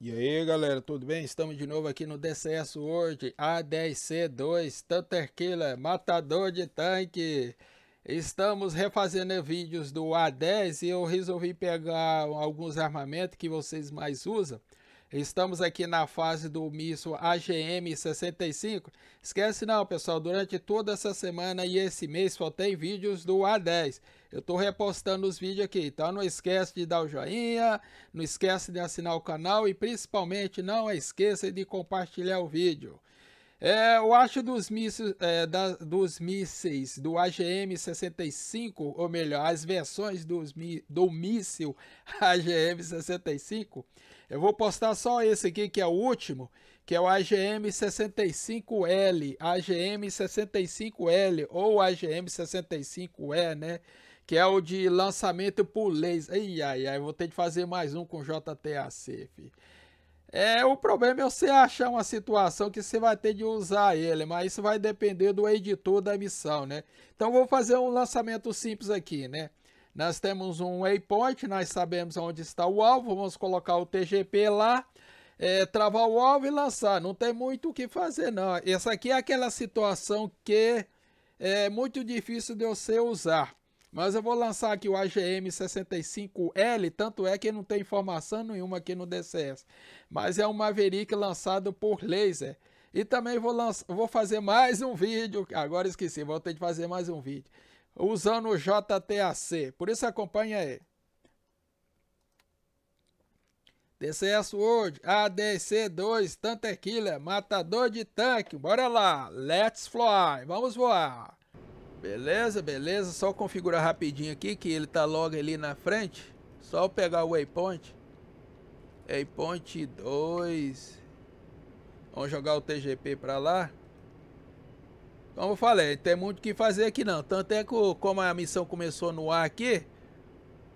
E aí galera, tudo bem? Estamos de novo aqui no DCS World A10C2 Tanter Killer, matador de tanque Estamos refazendo vídeos do A10 e eu resolvi pegar alguns armamentos que vocês mais usam Estamos aqui na fase do míssil AGM-65. Esquece não, pessoal, durante toda essa semana e esse mês só tem vídeos do A10. Eu estou repostando os vídeos aqui, então não esquece de dar o joinha, não esquece de assinar o canal e principalmente não esqueça de compartilhar o vídeo. É, eu acho dos mísseis, é, da, dos mísseis do AGM-65, ou melhor, as versões dos, do míssil AGM-65, eu vou postar só esse aqui, que é o último, que é o AGM65L, AGM65L ou AGM65E, né? Que é o de lançamento por laser. Ai, ai, ai, vou ter de fazer mais um com JTAC, filho. É, o problema é você achar uma situação que você vai ter de usar ele, mas isso vai depender do editor da missão, né? Então vou fazer um lançamento simples aqui, né? Nós temos um waypoint, nós sabemos onde está o alvo, vamos colocar o TGP lá, é, travar o alvo e lançar. Não tem muito o que fazer, não. Essa aqui é aquela situação que é muito difícil de você usar. Mas eu vou lançar aqui o AGM-65L, tanto é que não tem informação nenhuma aqui no DCS. Mas é um Maverick lançado por laser. E também vou, vou fazer mais um vídeo, agora esqueci, vou ter de fazer mais um vídeo usando o JTAC. Por isso acompanha aí. DCS World, ADC2, Tanter Killer, Matador de Tanque, bora lá, let's fly, vamos voar. Beleza, beleza, só configurar rapidinho aqui que ele tá logo ali na frente, só eu pegar o waypoint. Waypoint 2, vamos jogar o TGP para lá. Como eu falei, tem muito o que fazer aqui não. Tanto é que, como a missão começou no ar aqui,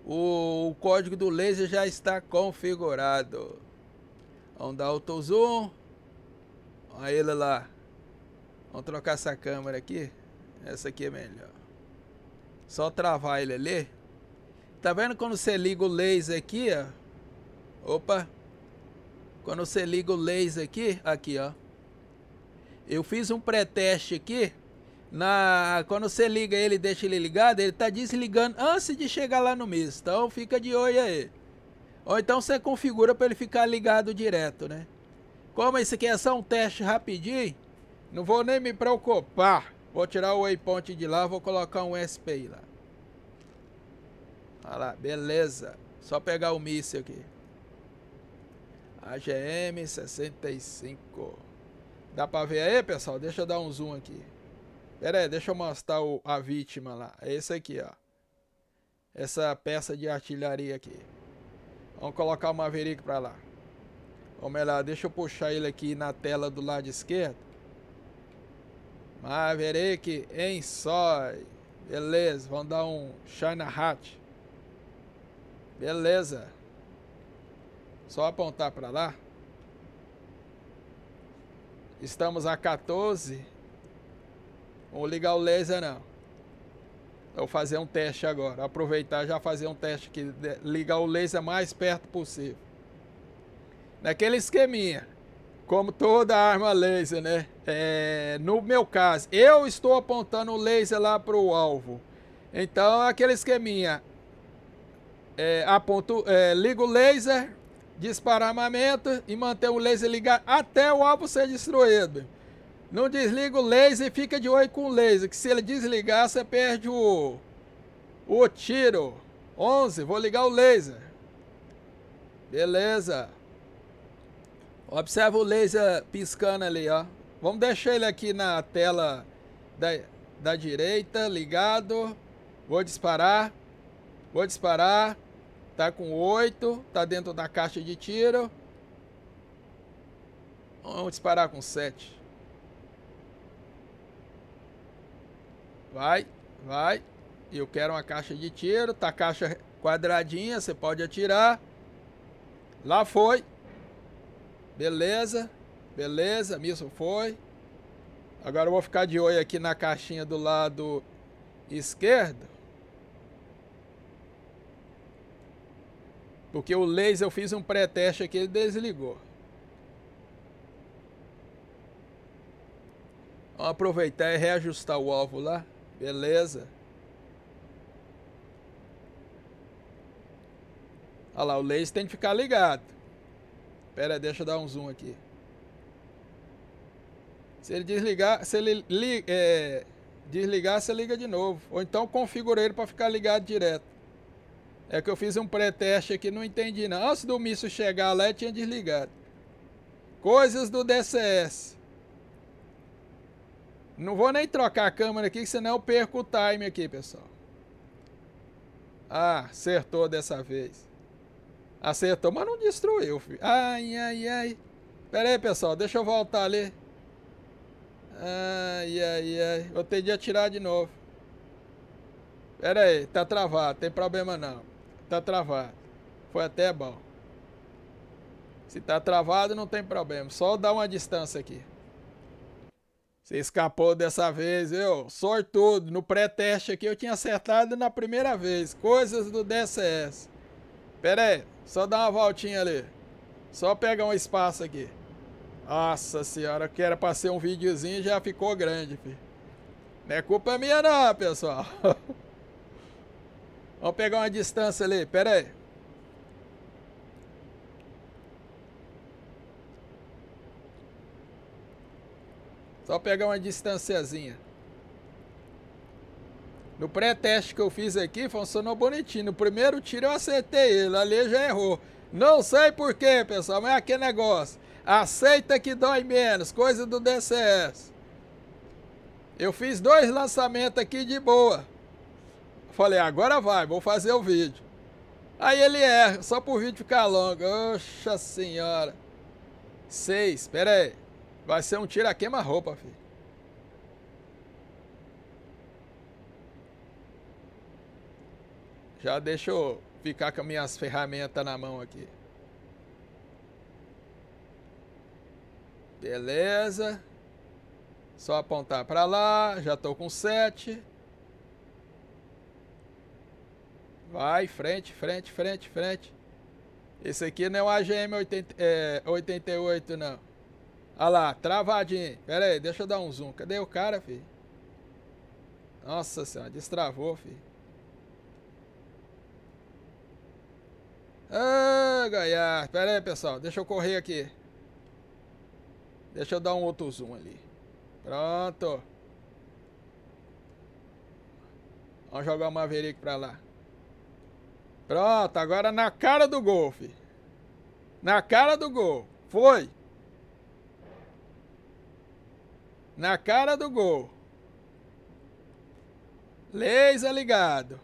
o, o código do laser já está configurado. Vamos dar auto zoom. Olha ele lá. Vamos trocar essa câmera aqui. Essa aqui é melhor. Só travar ele ali. Tá vendo quando você liga o laser aqui, ó? Opa. Quando você liga o laser aqui, aqui, ó. Eu fiz um pré-teste aqui. Na, quando você liga ele deixa ele ligado, ele tá desligando antes de chegar lá no mês. Então fica de olho aí. Ou então você configura para ele ficar ligado direto, né? Como esse aqui é só um teste rapidinho, não vou nem me preocupar. Vou tirar o waypoint de lá, vou colocar um SPI lá. Olha lá, beleza. Só pegar o míssil aqui. AGM 65. Dá pra ver aí, pessoal? Deixa eu dar um zoom aqui. Pera aí, deixa eu mostrar o, a vítima lá. É esse aqui, ó. Essa peça de artilharia aqui. Vamos colocar o Maverick pra lá. Ou melhor, deixa eu puxar ele aqui na tela do lado esquerdo. Maverick em sói. Beleza, vamos dar um China Hat. Beleza. Só apontar pra lá. Estamos a 14. Vou ligar o laser não. Vou fazer um teste agora. Aproveitar já fazer um teste que ligar o laser mais perto possível. Naquele esqueminha. Como toda arma laser, né? É, no meu caso, eu estou apontando o laser lá para o alvo. Então, aquele esqueminha. É, aponto, é, ligo o laser, disparar armamento e manter o laser ligado até o alvo ser destruído. Não desliga o laser e fica de olho com o laser, que se ele desligar, você perde o, o tiro. 11, vou ligar o laser. Beleza. Observa o laser piscando ali, ó. Vamos deixar ele aqui na tela da, da direita, ligado. Vou disparar. Vou disparar. Tá com 8, tá dentro da caixa de tiro. Vamos disparar com 7. Vai, vai. Eu quero uma caixa de tiro, tá caixa quadradinha, você pode atirar. Lá foi. Beleza, beleza, míssil foi. Agora eu vou ficar de olho aqui na caixinha do lado esquerdo. Porque o laser eu fiz um pré-teste aqui, ele desligou. Vamos aproveitar e reajustar o alvo lá. Beleza. Olha lá, o laser tem que ficar ligado. Pera, deixa eu dar um zoom aqui. Se ele desligar, se ele li, é, desligar, você liga de novo. Ou então configura ele para ficar ligado direto. É que eu fiz um pré-teste aqui, não entendi não. Antes do míssil chegar lá, eu tinha desligado. Coisas do DCS. Não vou nem trocar a câmera aqui, senão eu perco o time aqui, pessoal. Ah, acertou dessa vez. Acertou, mas não destruiu, filho. Ai, ai, ai. Pera aí, pessoal. Deixa eu voltar ali. Ai, ai, ai. Vou ter de atirar de novo. Pera aí, tá travado. Tem problema não tá travado. Foi até bom. Se tá travado, não tem problema. Só dá uma distância aqui. Você escapou dessa vez, eu sortudo. No pré-teste aqui eu tinha acertado na primeira vez. Coisas do DCS. Pera aí, só dá uma voltinha ali. Só pegar um espaço aqui. Nossa senhora, que era pra ser um videozinho já ficou grande, filho. Não é culpa minha não, pessoal. Vamos pegar uma distância ali, pera aí. Só pegar uma distanciazinha. No pré-teste que eu fiz aqui, funcionou bonitinho. No primeiro tiro eu acertei ele, ali já errou. Não sei porquê, pessoal, mas é aquele negócio. Aceita que dói menos, coisa do DCS. Eu fiz dois lançamentos aqui de boa. Falei, agora vai, vou fazer o vídeo. Aí ele erra, só pro vídeo ficar longo. Oxa senhora. Seis, pera aí. Vai ser um tira queima-roupa, filho. Já deixa eu ficar com minhas ferramentas na mão aqui. Beleza. Só apontar para lá, já tô com sete. Vai, frente, frente, frente, frente. Esse aqui não é um AGM 80, é, 88, não. Olha lá, travadinho. Pera aí, deixa eu dar um zoom. Cadê o cara, filho? Nossa senhora, destravou, filho. Ah, ganhar. Pera aí, pessoal. Deixa eu correr aqui. Deixa eu dar um outro zoom ali. Pronto. Vamos jogar o Maverick pra lá. Pronto, agora na cara do gol, filho. Na cara do gol. Foi. Na cara do gol. Laser ligado.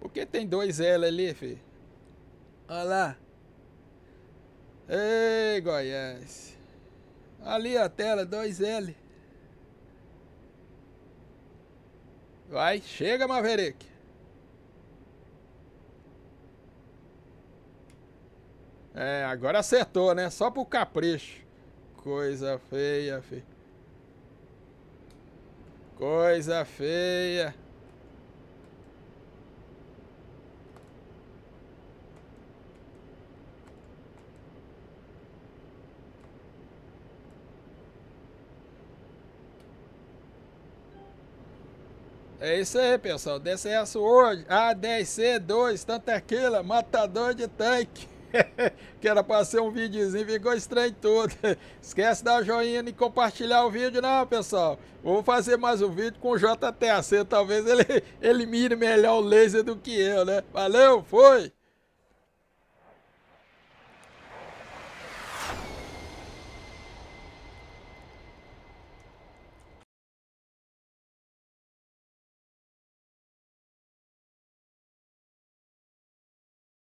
Por que tem dois L ali, filho? Olha lá. Ei, Goiás. Ali a tela, 2L. Vai, chega, Maverick. É, agora acertou, né? Só pro capricho. Coisa feia, filho. Coisa feia. É isso aí, pessoal. DCS World A10C2, Tantaquila, matador de tanque. que era para ser um videozinho, ficou estranho tudo. Esquece dar joinha e compartilhar o vídeo, não, pessoal. Vou fazer mais um vídeo com o JTAC. Talvez ele, ele mire melhor o laser do que eu, né? Valeu, foi!